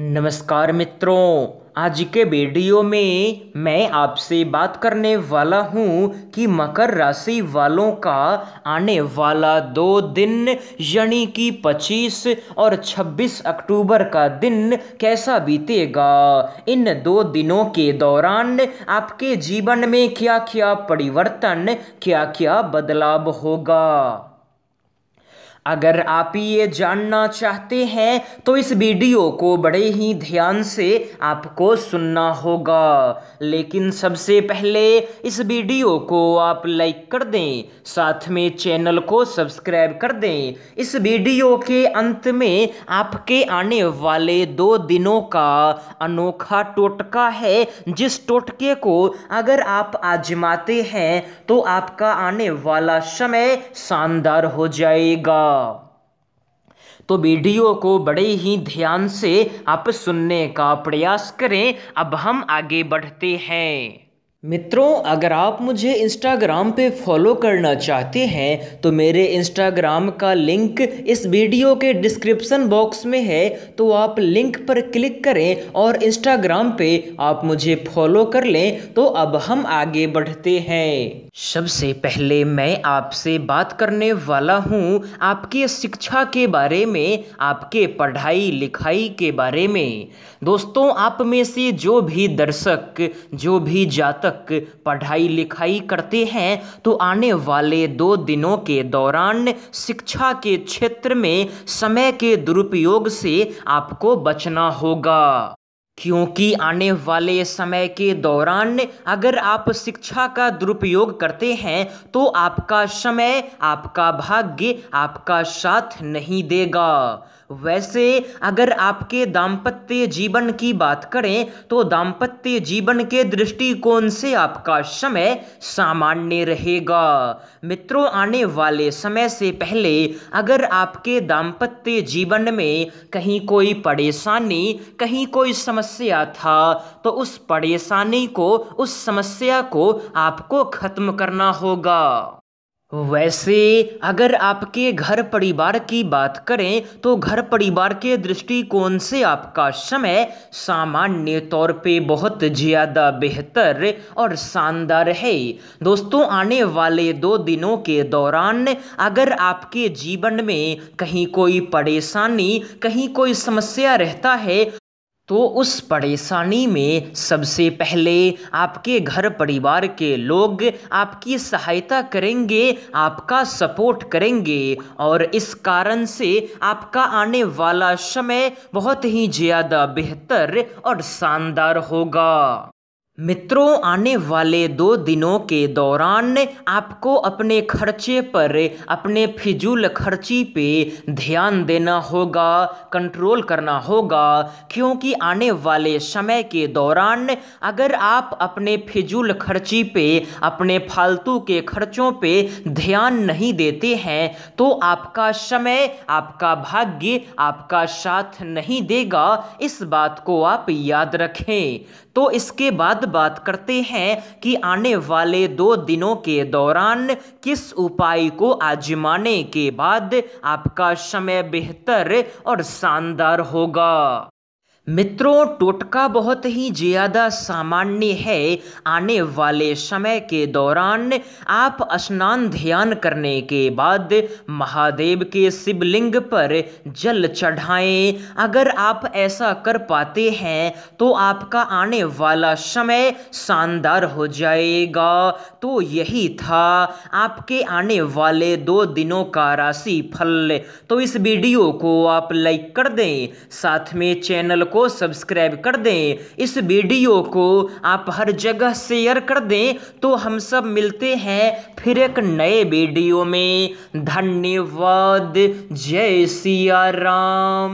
नमस्कार मित्रों आज के वीडियो में मैं आपसे बात करने वाला हूँ कि मकर राशि वालों का आने वाला दो दिन यानी कि 25 और 26 अक्टूबर का दिन कैसा बीतेगा इन दो दिनों के दौरान आपके जीवन में क्या क्या परिवर्तन क्या क्या बदलाव होगा अगर आप ये जानना चाहते हैं तो इस वीडियो को बड़े ही ध्यान से आपको सुनना होगा लेकिन सबसे पहले इस वीडियो को आप लाइक कर दें साथ में चैनल को सब्सक्राइब कर दें इस वीडियो के अंत में आपके आने वाले दो दिनों का अनोखा टोटका है जिस टोटके को अगर आप आजमाते हैं तो आपका आने वाला समय शानदार हो जाएगा तो वीडियो को बड़े ही ध्यान से आप सुनने का प्रयास करें अब हम आगे बढ़ते हैं मित्रों अगर आप मुझे इंस्टाग्राम पे फॉलो करना चाहते हैं तो मेरे इंस्टाग्राम का लिंक इस वीडियो के डिस्क्रिप्शन बॉक्स में है तो आप लिंक पर क्लिक करें और इंस्टाग्राम पे आप मुझे फॉलो कर लें तो अब हम आगे बढ़ते हैं सबसे पहले मैं आपसे बात करने वाला हूँ आपके शिक्षा के बारे में आपके पढ़ाई लिखाई के बारे में दोस्तों आप में से जो भी दर्शक जो भी जातक तक पढ़ाई लिखाई करते हैं तो आने वाले दो दिनों के दौरान शिक्षा के क्षेत्र में समय के दुरुपयोग से आपको बचना होगा क्योंकि आने वाले समय के दौरान अगर आप शिक्षा का दुरुपयोग करते हैं तो आपका समय आपका भाग्य आपका साथ नहीं देगा वैसे अगर आपके दाम्पत्य जीवन की बात करें तो दाम्पत्य जीवन के दृष्टिकोण से आपका समय सामान्य रहेगा मित्रों आने वाले समय से पहले अगर आपके दाम्पत्य जीवन में कहीं कोई परेशानी कहीं कोई समस्या था तो उस परेशानी को उस समस्या को आपको खत्म करना होगा वैसे अगर आपके घर परिवार की बात करें तो घर परिवार के दृष्टिकोण से आपका समय सामान्य तौर पे बहुत ज़्यादा बेहतर और शानदार है दोस्तों आने वाले दो दिनों के दौरान अगर आपके जीवन में कहीं कोई परेशानी कहीं कोई समस्या रहता है तो उस परेशानी में सबसे पहले आपके घर परिवार के लोग आपकी सहायता करेंगे आपका सपोर्ट करेंगे और इस कारण से आपका आने वाला समय बहुत ही ज़्यादा बेहतर और शानदार होगा मित्रों आने वाले दो दिनों के दौरान आपको अपने खर्चे पर अपने फिजूल खर्ची पे ध्यान देना होगा कंट्रोल करना होगा क्योंकि आने वाले समय के दौरान अगर आप अपने फिजूल खर्ची पे अपने फालतू के खर्चों पे ध्यान नहीं देते हैं तो आपका समय आपका भाग्य आपका साथ नहीं देगा इस बात को आप याद रखें तो इसके बाद बात करते हैं कि आने वाले दो दिनों के दौरान किस उपाय को आजमाने के बाद आपका समय बेहतर और शानदार होगा मित्रों टोटका बहुत ही ज़्यादा सामान्य है आने वाले समय के दौरान आप स्नान ध्यान करने के बाद महादेव के शिवलिंग पर जल चढ़ाएं अगर आप ऐसा कर पाते हैं तो आपका आने वाला समय शानदार हो जाएगा तो यही था आपके आने वाले दो दिनों का राशि फल तो इस वीडियो को आप लाइक कर दें साथ में चैनल को सब्सक्राइब कर दें इस वीडियो को आप हर जगह शेयर कर दें तो हम सब मिलते हैं फिर एक नए वीडियो में धन्यवाद जय सिया राम